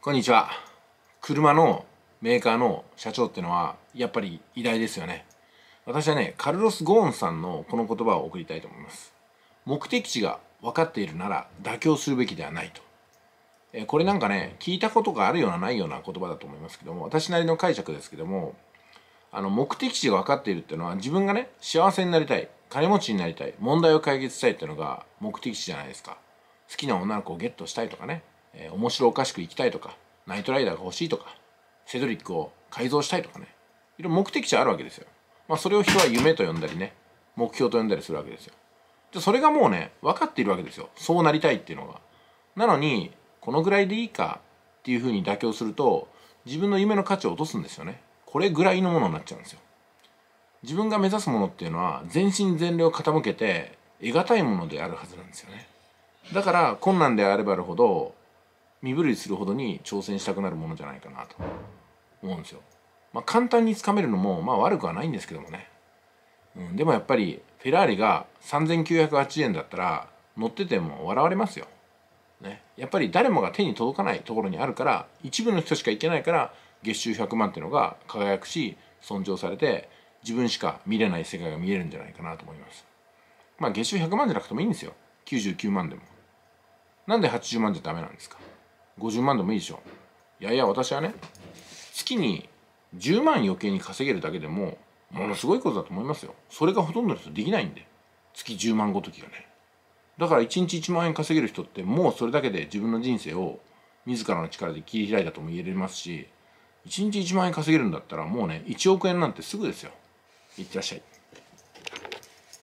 こんにちは車のメーカーの社長ってのはやっぱり偉大ですよね私はねカルロス・ゴーンさんのこの言葉を送りたいと思います目的地が分かっているなら妥協するべきではないとえこれなんかね聞いたことがあるようなないような言葉だと思いますけども私なりの解釈ですけどもあの目的地が分かっているっていうのは自分がね幸せになりたい金持ちになりたい問題を解決したいっていうのが目的地じゃないですか好きな女の子をゲットしたいとかねえー、面白おかしく生きたいとかナイトライダーが欲しいとかセドリックを改造したいとかねいろいろ目的地あるわけですよ、まあ、それを人は夢と呼んだりね目標と呼んだりするわけですよでそれがもうね分かっているわけですよそうなりたいっていうのがなのにこのぐらいでいいかっていうふうに妥協すると自分の夢の価値を落とすんですよねこれぐらいのものになっちゃうんですよ自分が目指すものっていうのは全身全霊を傾けて得難いものであるはずなんですよねだから困難であればあるほど身震いするほどに挑戦したくなるものじゃないかなと思うんですよ。まあ、簡単につかめるのもまあ悪くはないんですけどもね、うん、でもやっぱりフェラーリが3908円だったら乗ってても笑われますよ、ね、やっぱり誰もが手に届かないところにあるから一部の人しか行けないから月収100万っていうのが輝くし尊重されて自分しか見れない世界が見えるんじゃないかなと思いますまあ月収100万じゃなくてもいいんですよ99万でもなんで80万じゃダメなんですか50万でもいいでしょいやいや私はね月に10万余計に稼げるだけでもものすごいことだと思いますよそれがほとんどの人できないんで月10万ごときがねだから1日1万円稼げる人ってもうそれだけで自分の人生を自らの力で切り開いたとも言えれますし1日1万円稼げるんだったらもうね1億円なんてすぐですよいってらっしゃい